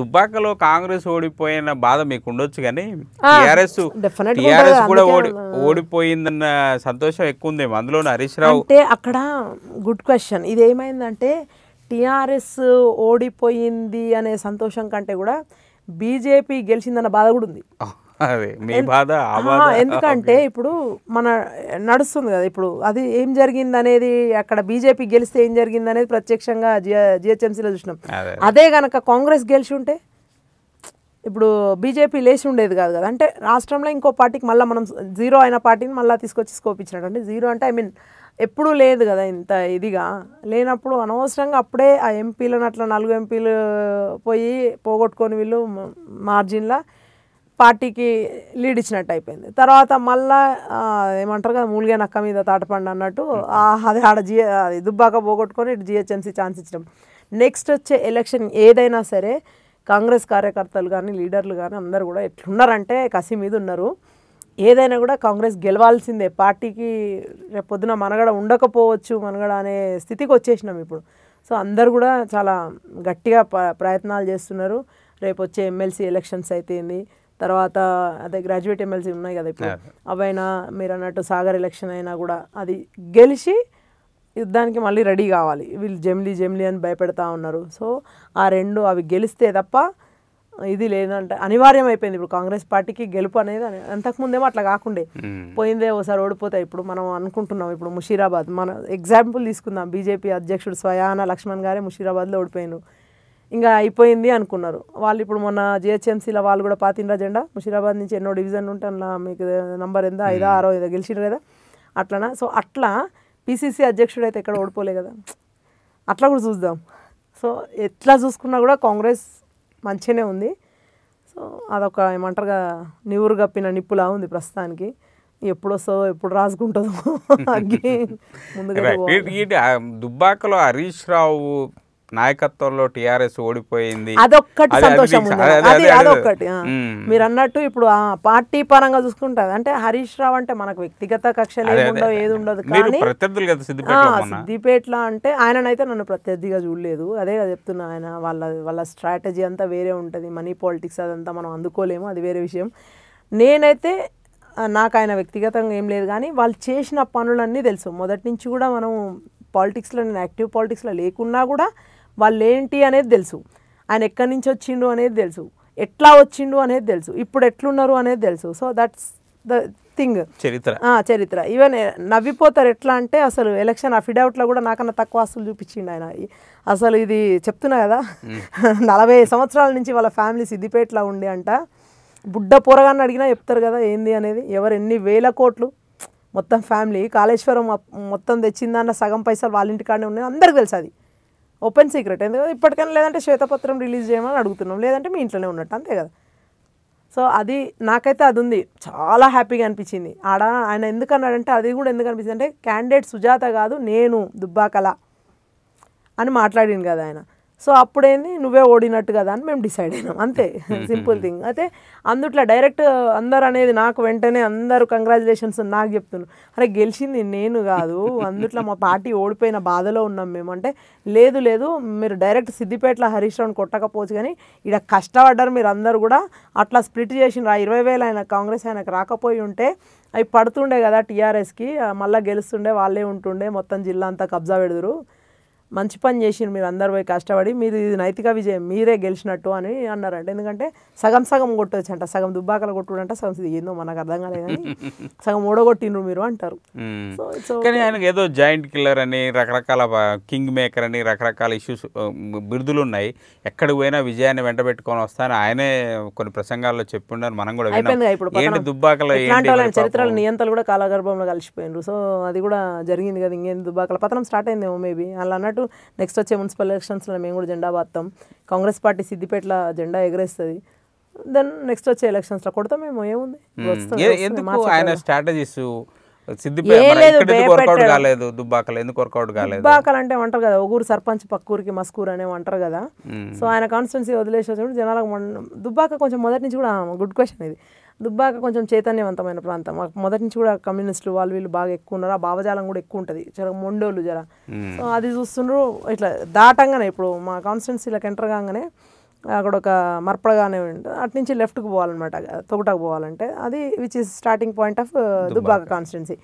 తుబ్బాకలో కాంగ్రెస్ ఓడిపోయిన బాధ మీకు ఉండొచ్చు కానీ టిఆర్ఎస్ టిఆర్ఎస్ కూడా ఓడి ఓడిపోయిందన్న సంతోషం ఎక్కువ ఉందేమో అందులో హరీష్ రావు అంటే అక్కడ గుడ్ క్వశ్చన్ ఇది ఏమైందంటే టిఆర్ఎస్ ఓడిపోయింది అనే సంతోషం కంటే కూడా బీజేపీ గెలిచిందన్న బాధ కూడా ఉంది ఎందుకంటే ఇప్పుడు మన నడుస్తుంది కదా ఇప్పుడు అది ఏం జరిగింది అనేది అక్కడ బీజేపీ గెలిస్తే ఏం జరిగింది అనేది ప్రత్యక్షంగా జిహెచ్ఎంసీలో చూసినాం అదే గనక కాంగ్రెస్ గెలిచి ఉంటే ఇప్పుడు బీజేపీ లేచి ఉండేది కాదు కదా అంటే రాష్ట్రంలో ఇంకో పార్టీకి మళ్ళీ మనం జీరో అయిన పార్టీని మళ్ళీ తీసుకొచ్చి స్కోప్ ఇచ్చినట్టు అంటే జీరో అంటే ఐ మీన్ ఎప్పుడూ లేదు కదా ఇంత ఇదిగా లేనప్పుడు అనవసరంగా అప్పుడే ఆ ఎంపీలను అట్లా నాలుగు ఎంపీలు పోయి పోగొట్టుకొని వీళ్ళు మార్జిన్లా పార్టీకి లీడ్ ఇచ్చినట్టు అయిపోయింది తర్వాత మళ్ళా ఏమంటారు కదా మూలిగే నక్క మీద తాటపండి అన్నట్టు అది ఆడ జి అది దుబ్బాక పోగొట్టుకొని ఇటు జిహెచ్ఎంసీ ఛాన్స్ ఇచ్చినాం నెక్స్ట్ వచ్చే ఎలక్షన్ ఏదైనా సరే కాంగ్రెస్ కార్యకర్తలు కానీ లీడర్లు కానీ అందరు కూడా ఎట్లున్నారంటే కసి మీద ఉన్నారు ఏదైనా కూడా కాంగ్రెస్ గెలవాల్సిందే పార్టీకి రేపొద్దున మనగడ ఉండకపోవచ్చు మనగడ అనే స్థితికి వచ్చేసినాం ఇప్పుడు సో అందరు కూడా చాలా గట్టిగా ప్రయత్నాలు చేస్తున్నారు రేపు వచ్చే ఎమ్మెల్సీ ఎలక్షన్స్ అయితేంది తర్వాత అదే గ్రాడ్యుయేట్ ఎమ్మెల్సీ ఉన్నాయి కదా ఇప్పుడు అవైనా మీరు అన్నట్టు సాగర్ ఎలక్షన్ అయినా కూడా అది గెలిచి యుద్ధానికి మళ్ళీ రెడీ కావాలి వీళ్ళు జెమ్లీ జెమ్లీ అని భయపెడతా ఉన్నారు సో ఆ రెండు అవి గెలిస్తే తప్ప ఇది లేదంటే అనివార్యం అయిపోయింది ఇప్పుడు కాంగ్రెస్ పార్టీకి గెలుపు అనేది అంతకుముందేమో అట్లా కాకుండే hmm. పోయిందే ఓసారి ఓడిపోతాయి ఇప్పుడు మనం అనుకుంటున్నాం ఇప్పుడు ముషీరాబాద్ మన ఎగ్జాంపుల్ తీసుకుందాం బీజేపీ అధ్యక్షుడు స్వయాన లక్ష్మణ్ గారే ముషీరాబాద్లో ఓడిపోయినారు ఇంకా అయిపోయింది అనుకున్నారు వాళ్ళు ఇప్పుడు మొన్న జిహెచ్ఎంసీలో వాళ్ళు కూడా పాతిండ్రా జెండా ముషీరాబాద్ నుంచి ఎన్నో డివిజన్ ఉంటే మీకు నంబర్ ఎంత ఐదో ఆరో ఏదో గెలిచిండ్రు కదా అట్లనా సో అట్లా పీసీసీ అధ్యక్షుడు అయితే ఎక్కడ ఓడిపోలే కదా అట్లా కూడా చూద్దాం సో ఎట్లా చూసుకున్నా కూడా కాంగ్రెస్ మంచిగానే ఉంది సో అదొక ఏమంటారుగా నివురు కప్పిన నిప్పులా ఉంది ప్రస్తుతానికి ఎప్పుడు వస్తుందో ఎప్పుడు రాసుకుంటుందో దుబ్బాకలో హరీష్ రావు నాయకత్వంలో టిఆర్ఎస్ ఓడిపోయింది అదొక్కటి సంతోషం అది అదొక్కటి మీరు అన్నట్టు ఇప్పుడు పార్టీ పరంగా చూసుకుంటారు అంటే హరీష్ రావు అంటే మనకు వ్యక్తిగత కక్ష ఏది ఉండదు కానీ సిద్దిపేట్ల అంటే ఆయననైతే నన్ను ప్రత్యర్థిగా చూడలేదు అదే చెప్తున్నా ఆయన వాళ్ళ వాళ్ళ స్ట్రాటజీ అంతా వేరే ఉంటుంది మనీ పాలిటిక్స్ అదంతా మనం అందుకోలేము అది వేరే విషయం నేనైతే నాకు ఆయన వ్యక్తిగతంగా ఏం లేదు కానీ వాళ్ళు చేసిన పనులన్నీ తెలుసు మొదటి నుంచి కూడా మనం పాలిటిక్స్లో నేను యాక్టివ్ పాలిటిక్స్లో లేకున్నా కూడా వాళ్ళు ఏంటి అనేది తెలుసు ఆయన ఎక్కడి నుంచి వచ్చిండు అనేది తెలుసు ఎట్లా వచ్చిండు అనేది తెలుసు ఇప్పుడు ఎట్లున్నారు అనేది తెలుసు సో దట్స్ ద థింగ్ చరిత్ర చరిత్ర ఈవెన్ నవ్విపోతారు ఎట్లా అంటే అసలు ఎలక్షన్ అఫిడవిట్లో కూడా నాకన్నా తక్కువ అసలు చూపించిండు ఆయన అసలు ఇది చెప్తున్నా కదా నలభై సంవత్సరాల నుంచి వాళ్ళ ఫ్యామిలీ సిద్దిపేటలో ఉండి అంట బుడ్డ పోరగాన్ని అడిగినా చెప్తారు కదా ఏంది అనేది ఎవరు ఎన్ని వేల కోట్లు మొత్తం ఫ్యామిలీ కాళేశ్వరం మొత్తం తెచ్చిందన్న సగం పైసలు వాళ్ళ కాడనే ఉన్నాయి అందరికి తెలుసు అది ఓపెన్ సీక్రెట్ ఎందుకంటే ఇప్పటికైనా లేదంటే శ్వేతపత్రం రిలీజ్ చేయమని అడుగుతున్నాం లేదంటే మీ ఇంట్లోనే ఉన్నట్టు అంతే కదా సో అది నాకైతే అది ఉంది చాలా హ్యాపీగా అనిపించింది ఆడ ఆయన ఎందుకు అన్నాడంటే అది కూడా ఎందుకు అనిపించింది అంటే క్యాండిడేట్ సుజాత కాదు నేను దుబ్బాకల అని మాట్లాడింది కదా ఆయన సో అప్పుడేంది నువ్వే ఓడినట్టు కదా అని మేము డిసైడ్ అయినాం అంతే సింపుల్ థింగ్ అయితే అందుట్లో డైరెక్ట్ అందరు అనేది నాకు వెంటనే అందరూ కంగ్రాచులేషన్స్ నాకు చెప్తున్నాను అరే గెలిచింది నేను కాదు అందుట్లో మా పార్టీ ఓడిపోయిన బాధలో ఉన్నాం మేము అంటే లేదు లేదు మీరు డైరెక్ట్ సిద్దిపేటల హరీష్ రావుని కొట్టకపోవచ్చు కానీ ఇక్కడ కష్టపడ్డారు మీరు అందరు కూడా అట్లా స్ప్లిట్ చేసిన ఇరవై వేలు ఆయన కాంగ్రెస్ ఆయనకు రాకపోయి ఉంటే అవి పడుతుండే కదా టీఆర్ఎస్కి మళ్ళీ గెలుస్తుండే వాళ్ళే ఉంటుండే మొత్తం జిల్లా అంతా కబ్జా పెడదురు మంచి పని చేసిండ్రు మీరు అందరు పోయి కష్టపడి మీరు ఇది నైతిక విజయం మీరే గెలిచినట్టు అని అన్నారంట ఎందుకంటే సగం సగం కొట్టవచ్చు అంట సగం దుబ్బాకలు కొట్టుడు అంట సగం ఏందో మనకు అర్థం కాలేదు కానీ సగం ఓడగొట్టిండ్రు మీరు అంటారు కానీ ఆయనకి ఏదో జాయింట్ కిల్లర్ అని రకరకాల కింగ్ మేకర్ అని రకరకాల ఇష్యూస్ బిరుదులు ఉన్నాయి ఎక్కడికి పోయినా విజయాన్ని వెంట పెట్టుకొని వస్తాను ఆయనే కొన్ని ప్రసంగాల్లో చెప్పిండారు మనం కూడా ఏంటి దుబ్బాకల చరిత్రలు నియంతలు కూడా కాలగర్భంలో కలిసిపోయినారు సో అది కూడా జరిగింది కదా ఇంకేం దుబ్బాకల పతనం స్టార్ట్ అయిందేమో మేబీ అలా అన్నట్టు పాటు నెక్స్ట్ వచ్చే మున్సిపల్ ఎలక్షన్స్లో మేము కూడా జెండా బాత్తాం కాంగ్రెస్ పార్టీ సిద్దిపేటల జెండా ఎగరేస్తుంది దెన్ నెక్స్ట్ వచ్చే ఎలక్షన్స్లో కొడతాం మేము ఏముంది స్ట్రాటజీస్ కాలేదు దుబ్బాకలు అంటే అంటారు కదా ఊరు సర్పంచ్ పక్కూరికి మస్కూర్ అనే అంటారు కదా సో ఆయన కాన్స్టిట్యున్సీ వదిలేసేటప్పుడు జనాలకు దుబ్బాక కొంచెం మొదటి నుంచి కూడా గుడ్ క్వశ్చన్ ఇది దుబ్బాక కొంచెం చైతన్యవంతమైన ప్రాంతం మొదటి నుంచి కూడా కమ్యూనిస్టులు వాళ్ళు వీళ్ళు బాగా ఎక్కువ ఉన్నారు ఆ భావజాలం కూడా ఎక్కువ ఉంటుంది చాలా మొండోళ్ళు జర సో అది చూస్తుండ్రు ఇట్లా దాటంగానే ఇప్పుడు మా కాన్స్టిట్యున్సీలకు ఎంటర్ కాగానే అక్కడ ఒక మర్పడగానే ఉంటుంది అటు నుంచి లెఫ్ట్కి పోవాలన్నమాట తొగుటకు పోవాలంటే అది which is starting point of Dubbaka constituency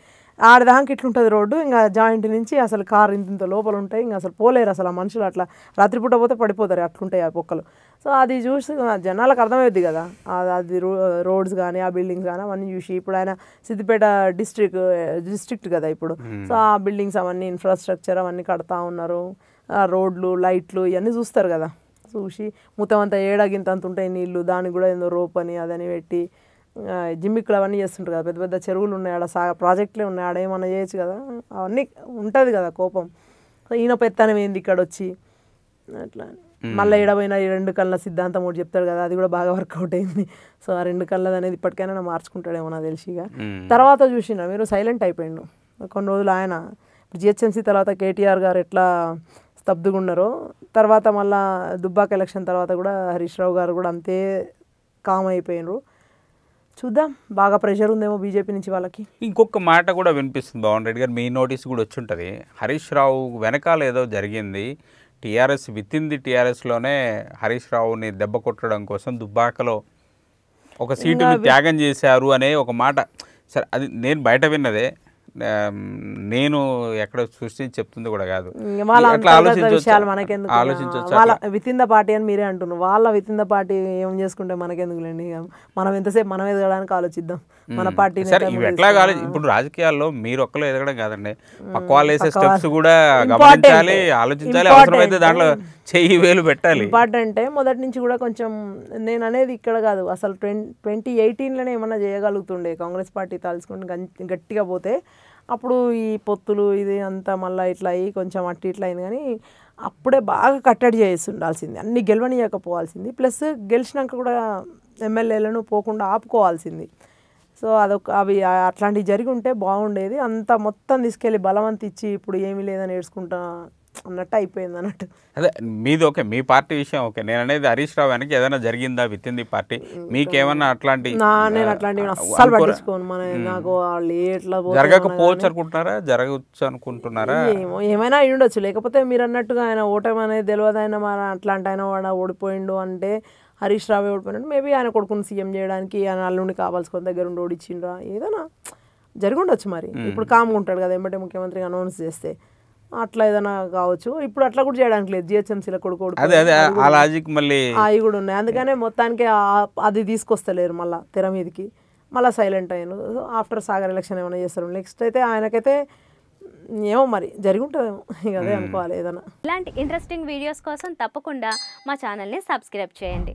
ఆడదానికి ఇట్లుంటుంది రోడ్డు ఇంకా జాయింట్ నుంచి అసలు కారు ఇంత ఇంత లోపల ఉంటాయి ఇంకా అసలు పోలేరు అసలు ఆ మనుషులు అట్లా రాత్రిపూట పోతే పడిపోతారు అట్లుంటాయి ఆ పొక్కలు సో అది చూసి జనాలకు అర్థమవుద్ది కదా అది రోడ్స్ కానీ ఆ బిల్డింగ్స్ కానీ అవన్నీ చూసి ఇప్పుడు ఆయన సిద్దిపేట డిస్ట్రిక్ట్ డిస్ట్రిక్ట్ కదా ఇప్పుడు సో ఆ బిల్డింగ్స్ అవన్నీ ఇన్ఫ్రాస్ట్రక్చర్ అవన్నీ కడతా ఉన్నారు రోడ్లు లైట్లు ఇవన్నీ చూస్తారు కదా చూసి మొత్తం అంతా ఏడాగింత అంత ఉంటాయి నీళ్ళు దానికి కూడా ఏదో రోప్ అని అదని పెట్టి జిమ్మిక్కులు అవన్నీ చేస్తుంటారు కదా పెద్ద పెద్ద చెరువులు ఉన్నాయి ఆడ సా ప్రాజెక్టులే ఉన్నాయి ఆడ ఏమన్నా చేయొచ్చు కదా అవన్నీ ఉంటుంది కదా కోపం ఈయన పెత్తనం ఏంది ఇక్కడ వచ్చి అట్లా మళ్ళీ ఎడబోయిన ఈ రెండు కళ్ళ సిద్ధాంతం ఒకటి చెప్తాడు కదా అది కూడా బాగా వర్కౌట్ అయింది సో ఆ రెండు కళ్ళది అనేది ఇప్పటికైనా మార్చుకుంటాడేమో నాకు తెలిసిగా తర్వాత చూసిన మీరు సైలెంట్ అయిపోయిండు కొన్ని రోజులు ఆయన జిహెచ్ఎంసీ తర్వాత కేటీఆర్ గారు ఎట్లా స్తబ్దుగా ఉన్నారో తర్వాత మళ్ళీ దుబ్బాక ఎలక్షన్ తర్వాత కూడా హరీష్ రావు గారు కూడా అంతే కామ్ అయిపోయినారు చూద్దాం బాగా ప్రెషర్ ఉందేమో బీజేపీ నుంచి వాళ్ళకి ఇంకొక మాట కూడా వినిపిస్తుంది భవన్ రెడ్డి గారు మీ నోటీస్ కూడా వచ్చి ఉంటుంది హరీష్ రావు వెనకాల ఏదో జరిగింది టీఆర్ఎస్ విత్ ఇన్ ది టీఆర్ఎస్లోనే హరీష్ రావుని దెబ్బ కొట్టడం కోసం దుబ్బాకలో ఒక సీటును త్యాగం చేశారు అనే ఒక మాట సరే అది నేను బయట విన్నదే నేను ఎక్కడ సృష్టించి చెప్తుంది కూడా కాదు ఆలోచించవచ్చు ద పార్టీ అని మీరే అంటున్నారు వాళ్ళ విత్ ఇన్ ద పార్టీ ఏం చేసుకుంటే మనకెందుకులేండి మనం ఎంతసేపు మనం ఎదగడానికి ఆలోచిద్దాం మన పార్టీ సరే ఎట్లా ఇప్పుడు రాజకీయాల్లో మీరు ఒక్కరు ఎదగడం కాదండి పక్క వాళ్ళు వేసే స్టెప్స్ కూడా గమనించాలి ఆలోచించాలి అవసరమైతే దాంట్లో చెయ్యి వేలు పెట్టాలి ఇంపార్టెంట్ మొదటి నుంచి కూడా కొంచెం నేను అనేది ఇక్కడ కాదు అసలు ట్వంటీ ట్వంటీ ఎయిటీన్లోనే ఏమన్నా చేయగలుగుతుండే కాంగ్రెస్ పార్టీ తలుచుకుంటే గట్టిగా పోతే అప్పుడు ఈ పొత్తులు ఇది అంతా మళ్ళీ ఇట్లా అయ్యి కొంచెం అట్టి ఇట్లా అయింది కానీ అప్పుడే బాగా కట్టడి చేసి ఉండాల్సింది అన్ని గెలవనియకపోవాల్సింది ప్లస్ గెలిచినాక కూడా ఎమ్మెల్యేలను పోకుండా ఆపుకోవాల్సింది సో అదొక అవి అట్లాంటివి జరిగి ఉంటే బాగుండేది అంత మొత్తం తీసుకెళ్ళి బలవంతిచ్చి ఇచ్చి ఇప్పుడు ఏమీ లేదని ఏడ్చుకుంటా అన్నట్టు అయిపోయింది అన్నట్టు అదే మీది ఓకే మీ పార్టీ విషయం ఓకే నేను అనేది హరీష్ రావు వెనక ఏదైనా జరిగిందా విత్ ఇన్ ది పార్టీ మీకేమన్నా అట్లాంటి నేను అట్లాంటివి అస్సలు పట్టించుకోను మన నాకు వాళ్ళు ఎట్లా జరగకపోవచ్చు అనుకుంటున్నారా జరగవచ్చు అనుకుంటున్నారా ఏమో ఏమైనా అయి ఉండొచ్చు లేకపోతే మీరు అన్నట్టుగా ఆయన ఓటమి అనేది తెలియదు ఆయన మన అట్లాంటి ఆయన వాడు ఓడిపోయిండు అంటే హరీష్ రావు ఓడిపోయినట్టు మేబీ ఆయన కొడుకుని సీఎం చేయడానికి ఆయన కావాల్సి కావాల్సుకొని దగ్గర ఉండి ఓడిచ్చిండ్రా ఏదైనా జరిగి ఉండొచ్చు మరి ఇప్పుడు కామ్గా ఉంటాడు కదా ఎంబటే ముఖ్యమంత్రిగా అనౌన్స్ చేస్తే అట్లా ఏదైనా కావచ్చు ఇప్పుడు అట్లా కూడా చేయడానికి లేదు జిహెచ్ఎంసీలో కొడుకు అదే అదే ఆ లాజిక్ మళ్ళీ అవి కూడా ఉన్నాయి అందుకనే మొత్తానికి అది తీసుకొస్తలేరు మళ్ళీ తెర మీదకి మళ్ళీ సైలెంట్ అయ్యాను ఆఫ్టర్ సాగర్ ఎలక్షన్ ఏమైనా చేస్తారు నెక్స్ట్ అయితే ఆయనకైతే ఏమో మరి జరిగి ఉంటుందేమో ఇక అదే hmm. అనుకోవాలి ఏదైనా ఇలాంటి ఇంట్రెస్టింగ్ వీడియోస్ కోసం తప్పకుండా మా ఛానల్ని సబ్స్క్రైబ్ చేయండి